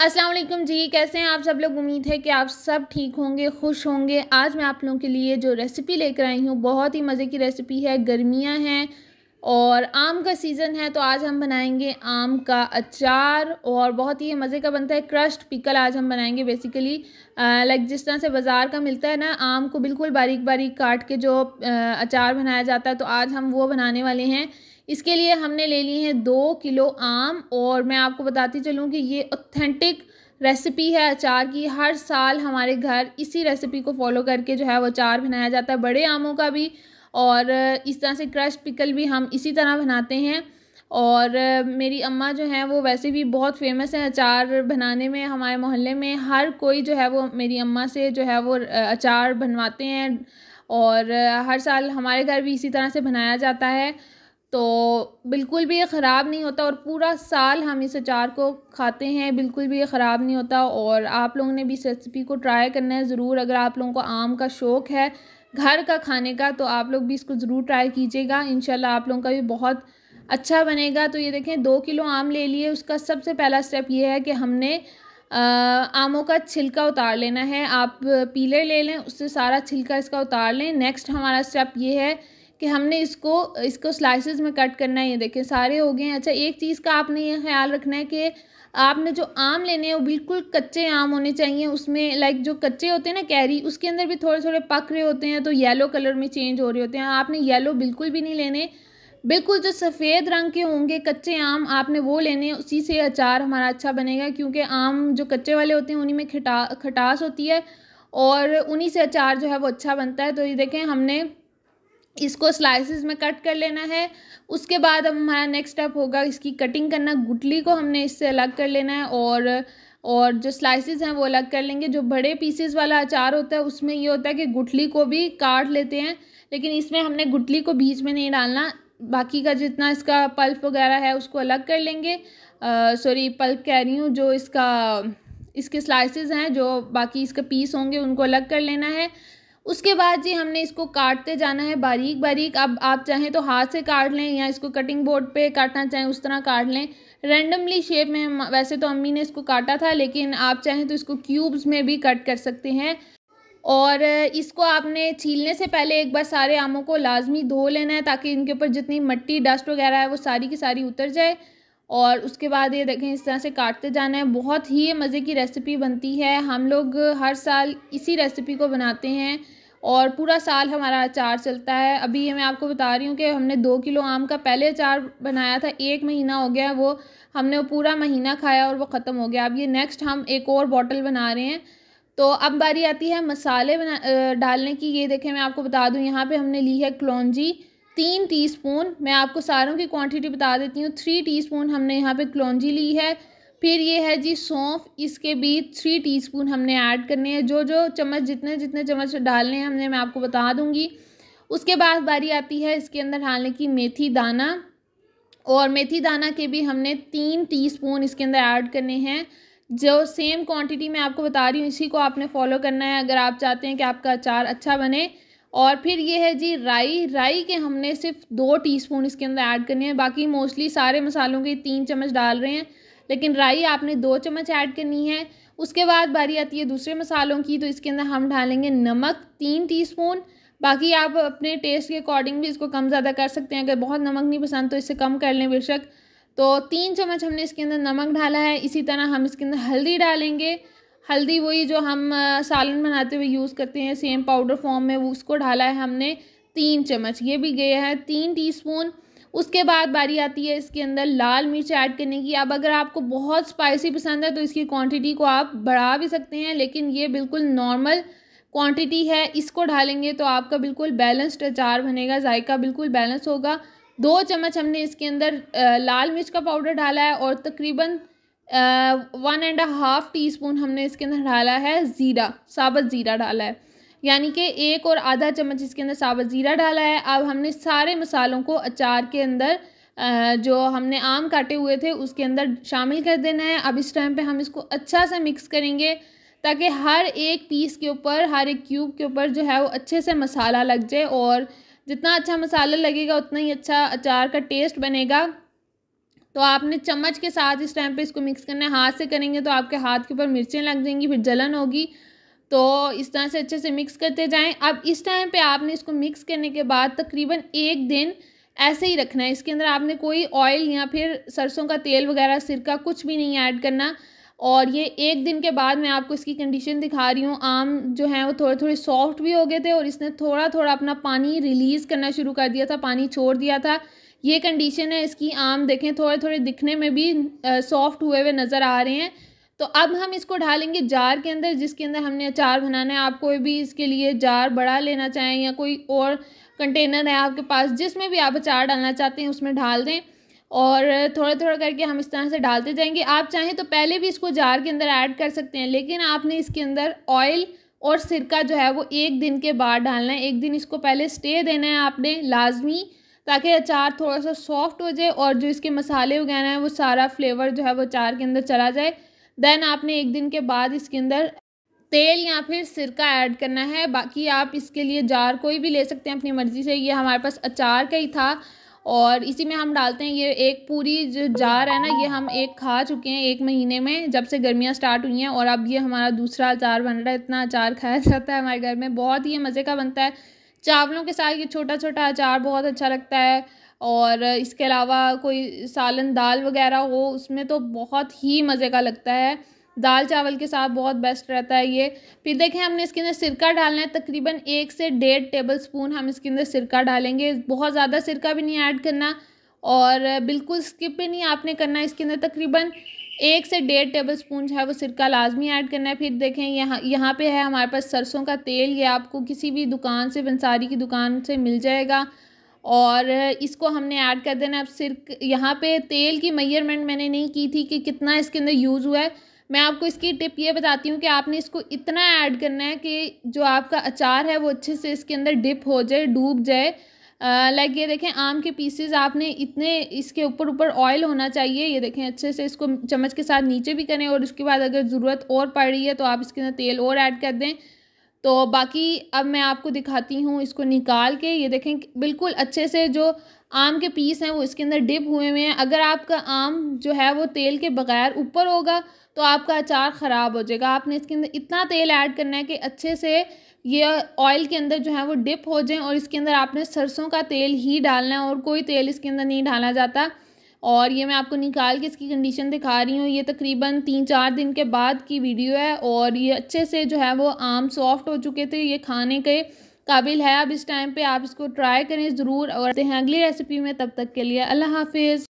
अस्सलाम वालेकुम जी कैसे हैं आप सब लोग उम्मीद है कि आप सब ठीक होंगे खुश होंगे आज मैं आप लोगों के लिए जो रेसिपी लेकर आई हूँ बहुत ही मज़े की रेसिपी है गर्मियाँ हैं और आम का सीज़न है तो आज हम बनाएंगे आम का अचार और बहुत ही मज़े का बनता है क्रश्ड पिकल आज हम बनाएंगे बेसिकली लाइक जिस तरह से बाज़ार का मिलता है ना आम को बिल्कुल बारीक बारीक काट के जो आ, अचार बनाया जाता है तो आज हम वो बनाने वाले हैं इसके लिए हमने ले लिए हैं दो किलो आम और मैं आपको बताती चलूँ कि ये ऑथेंटिक रेसिपी है अचार की हर साल हमारे घर इसी रेसिपी को फॉलो करके जो है वो अचार बनाया जाता है बड़े आमों का भी और इस तरह से क्रश पिकल भी हम इसी तरह बनाते हैं और मेरी अम्मा जो हैं वो वैसे भी बहुत फेमस हैं अचार बनाने में हमारे मोहल्ले में हर कोई जो है वो मेरी अम्मा से जो है वो अचार बनवाते हैं और हर साल हमारे घर भी इसी तरह से बनाया जाता है तो बिल्कुल भी ये ख़राब नहीं होता और पूरा साल हम इस अचार को खाते हैं बिल्कुल भी ये ख़राब नहीं होता और आप लोगों ने भी इस रेसिपी को ट्राई करना है ज़रूर अगर आप लोगों को आम का शौक़ है घर का खाने का तो आप लोग भी इसको ज़रूर ट्राई कीजिएगा इन आप लोगों का भी बहुत अच्छा बनेगा तो ये देखें दो किलो आम ले लिए उसका सबसे पहला स्टेप ये है कि हमने आमों का छिलका उतार लेना है आप पीले ले लें उससे सारा छिलका इसका उतार लें नेक्स्ट हमारा स्टेप ये है कि हमने इसको इसको स्लाइसेस में कट करना है ये देखें सारे हो गए हैं अच्छा एक चीज़ का आपने ये ख्याल रखना है कि आपने जो आम लेने हैं वो बिल्कुल कच्चे आम होने चाहिए उसमें लाइक जो कच्चे होते हैं ना कैरी उसके अंदर भी थोड़े थोड़े पक रहे होते हैं तो येलो कलर में चेंज हो रहे होते हैं आपने येलो बिल्कुल भी नहीं लेने बिल्कुल जो सफ़ेद रंग के होंगे कच्चे आम आपने वो लेने उसी से अचार हमारा अच्छा बनेगा क्योंकि आम जो कच्चे वाले होते हैं उन्हीं में खटा खटास होती है और उन्हीं से अचार जो है वो अच्छा बनता है तो ये देखें हमने इसको स्लाइसिस में कट कर लेना है उसके बाद अब हमारा नेक्स्ट स्टेप होगा इसकी कटिंग करना गुटली को हमने इससे अलग कर लेना है और और जो स्लाइसेस हैं वो अलग कर लेंगे जो बड़े पीसेस वाला अचार होता है उसमें ये होता है कि गुटली को भी काट लेते हैं लेकिन इसमें हमने गुटली को बीच में नहीं डालना बाकी का जितना इसका पल्प वगैरह है उसको अलग कर लेंगे सॉरी पल्प कह रही हूँ जो इसका इसके स्लाइसेस हैं जो बाकी इसके पीस होंगे उनको अलग कर लेना है उसके बाद जी हमने इसको काटते जाना है बारीक बारीक अब आप चाहें तो हाथ से काट लें या इसको कटिंग बोर्ड पे काटना चाहें उस तरह काट लें रेंडमली शेप में वैसे तो अम्मी ने इसको काटा था लेकिन आप चाहें तो इसको क्यूब्स में भी कट कर सकते हैं और इसको आपने छीलने से पहले एक बार सारे आमों को लाजमी धो लेना है ताकि इनके ऊपर जितनी मट्टी डस्ट वगैरह है वो सारी की सारी उतर जाए और उसके बाद ये देखें इस तरह से काटते जाना है बहुत ही मज़े की रेसिपी बनती है हम लोग हर साल इसी रेसिपी को बनाते हैं और पूरा साल हमारा अचार चलता है अभी ये मैं आपको बता रही हूँ कि हमने दो किलो आम का पहले अचार बनाया था एक महीना हो गया वो हमने वो पूरा महीना खाया और वो ख़त्म हो गया अब ये नेक्स्ट हम एक और बॉटल बना रहे हैं तो अब बारी आती है मसाले बना डालने की ये देखें मैं आपको बता दूँ यहाँ पर हमने ली है क्लौजी तीन टी मैं आपको सारों की क्वान्टिटी बता देती हूँ थ्री टी हमने यहाँ पर क्लौजी ली है फिर ये है जी सौंफ इसके भी थ्री टीस्पून हमने ऐड करने हैं जो जो चम्मच जितने जितने चम्मच डालने हैं हमने मैं आपको बता दूंगी उसके बाद बारी आती है इसके अंदर डालने की मेथी दाना और मेथी दाना के भी हमने तीन टीस्पून इसके अंदर ऐड करने हैं जो सेम क्वांटिटी मैं आपको बता रही हूँ इसी को आपने फॉलो करना है अगर आप चाहते हैं कि आपका अचार अच्छा बने और फिर ये है जी राई राई के हमने सिर्फ दो टीस्पून इसके अंदर ऐड करने हैं बाकी मोस्टली सारे मसालों के तीन चम्मच डाल रहे हैं लेकिन राई आपने दो चम्मच ऐड करनी है उसके बाद बारी आती है दूसरे मसालों की तो इसके अंदर हम डालेंगे नमक तीन टीस्पून बाकी आप अपने टेस्ट के अकॉर्डिंग भी इसको कम ज़्यादा कर सकते हैं अगर बहुत नमक नहीं पसंद तो इसे कम कर लें बेशक तो तीन चम्मच हमने इसके अंदर नमक डाला है इसी तरह हम इसके अंदर हल्दी डालेंगे हल्दी वही जो हम सालन बनाते हुए यूज़ करते हैं सेम पाउडर फॉर्म में वो उसको डाला है हमने तीन चम्मच ये भी गया है तीन टीस्पून उसके बाद बारी आती है इसके अंदर लाल मिर्च ऐड करने की अब अगर आपको बहुत स्पाइसी पसंद है तो इसकी क्वांटिटी को आप बढ़ा भी सकते हैं लेकिन ये बिल्कुल नॉर्मल क्वांटिटी है इसको डालेंगे तो आपका बिल्कुल बैलेंस्ड अचार बनेगा जायका बिल्कुल बैलेंस होगा दो चम्मच हमने इसके अंदर लाल मिर्च का पाउडर डाला है और तकरीबन one and half teaspoon हमने इसके अंदर डाला है ज़ीरा साबत ज़ीरा डाला है यानी कि एक और आधा चम्मच इसके अंदर साबुत ज़ीरा डाला है अब हमने सारे मसालों को अचार के अंदर जो हमने आम काटे हुए थे उसके अंदर शामिल कर देना है अब इस टाइम पे हम इसको अच्छा सा मिक्स करेंगे ताकि हर एक पीस के ऊपर हर एक क्यूब के ऊपर जो है वो अच्छे से मसाला लग जाए और जितना अच्छा मसाला लगेगा उतना ही अच्छा अचार का टेस्ट बनेगा तो आपने चम्मच के साथ इस टाइम पे इसको मिक्स करना है हाथ से करेंगे तो आपके हाथ के ऊपर मिर्चें लग जाएंगी फिर जलन होगी तो इस तरह से अच्छे से मिक्स करते जाएं अब इस टाइम पे आपने इसको मिक्स करने के बाद तकरीबन एक दिन ऐसे ही रखना है इसके अंदर आपने कोई ऑयल या फिर सरसों का तेल वगैरह सिरका कुछ भी नहीं ऐड करना और ये एक दिन के बाद मैं आपको इसकी कंडीशन दिखा रही हूँ आम जो हैं वो थोड़े थोड़े सॉफ्ट भी हो गए थे और इसने थोड़ा थोड़ा अपना पानी रिलीज़ करना शुरू कर दिया था पानी छोड़ दिया था ये कंडीशन है इसकी आम देखें थोड़े थोड़े दिखने में भी सॉफ्ट हुए हुए नज़र आ रहे हैं तो अब हम इसको ढालेंगे जार के अंदर जिसके अंदर हमने अचार बनाना है आप कोई भी इसके लिए जार बड़ा लेना चाहें या कोई और कंटेनर है आपके पास जिसमें भी आप अचार डालना चाहते हैं उसमें ढाल दें और थोड़ा थोड़ा करके हम इस तरह से डालते जाएंगे आप चाहें तो पहले भी इसको जार के अंदर ऐड कर सकते हैं लेकिन आपने इसके अंदर ऑयल और सिरका जो है वो एक दिन के बाद डालना है एक दिन इसको पहले स्टे देना है आपने लाजमी ताकि अचार थोड़ा सा सॉफ्ट हो जाए और जो इसके मसाले वगैरह हैं वो सारा फ्लेवर जो है वो अचार के अंदर चला जाए देन आपने एक दिन के बाद इसके अंदर तेल या फिर सिरका ऐड करना है बाकी आप इसके लिए जार कोई भी ले सकते हैं अपनी मर्ज़ी से ये हमारे पास अचार का ही था और इसी में हम डालते हैं ये एक पूरी जो जार है ना ये हम एक खा चुके हैं एक महीने में जब से गर्मियाँ स्टार्ट हुई हैं और अब ये हमारा दूसरा अचार बन रहा है इतना अचार खाया जाता है हमारे घर में बहुत ही मज़े का बनता है चावलों के साथ ये छोटा छोटा अचार बहुत अच्छा लगता है और इसके अलावा कोई सालन दाल वगैरह हो उसमें तो बहुत ही मज़े का लगता है दाल चावल के साथ बहुत बेस्ट रहता है ये फिर देखें हमने इसके अंदर सिरका डालना है तकरीबन एक से डेढ़ टेबल स्पून हम इसके अंदर सिरका डालेंगे बहुत ज़्यादा सिरका भी नहीं ऐड करना और बिल्कुल स्किप भी नहीं आपने करना इसके अंदर तकरीबन एक से डेढ़ टेबल स्पून जो है वो सिरका लाजमी ऐड करना है फिर देखें यहाँ यहाँ पर है हमारे पास सरसों का तेल ये आपको किसी भी दुकान से बंसारी की दुकान से मिल जाएगा और इसको हमने ऐड कर देना अब सिर्फ यहाँ पे तेल की मेयरमेंट मैंने नहीं की थी कि कितना इसके अंदर यूज़ हुआ है मैं आपको इसकी टिप ये बताती हूँ कि आपने इसको इतना ऐड करना है कि जो आपका अचार है वो अच्छे से इसके अंदर डिप हो जाए डूब जाए लाइक ये देखें आम के पीसेस आपने इतने इसके ऊपर ऊपर ऑयल होना चाहिए ये देखें अच्छे से इसको चम्मच के साथ नीचे भी करें और उसके बाद अगर ज़रूरत और पड़ रही है तो आप इसके अंदर तेल और ऐड कर दें तो बाकी अब मैं आपको दिखाती हूँ इसको निकाल के ये देखें बिल्कुल अच्छे से जो आम के पीस हैं वो इसके अंदर डिप हुए हुए हैं अगर आपका आम जो है वो तेल के बगैर ऊपर होगा तो आपका अचार ख़राब हो जाएगा आपने इसके अंदर इतना तेल ऐड करना है कि अच्छे से ये ऑयल के अंदर जो है वो डिप हो जाए और इसके अंदर आपने सरसों का तेल ही डालना है और कोई तेल इसके अंदर नहीं डाला जाता और ये मैं आपको निकाल के इसकी कंडीशन दिखा रही हूँ ये तकरीबन तीन चार दिन के बाद की वीडियो है और ये अच्छे से जो है वो आम सॉफ्ट हो चुके थे ये खाने के काबिल है अब इस टाइम पे आप इसको ट्राई करें ज़रूर और अगली रेसिपी में तब तक के लिए अल्लाह हाफिज़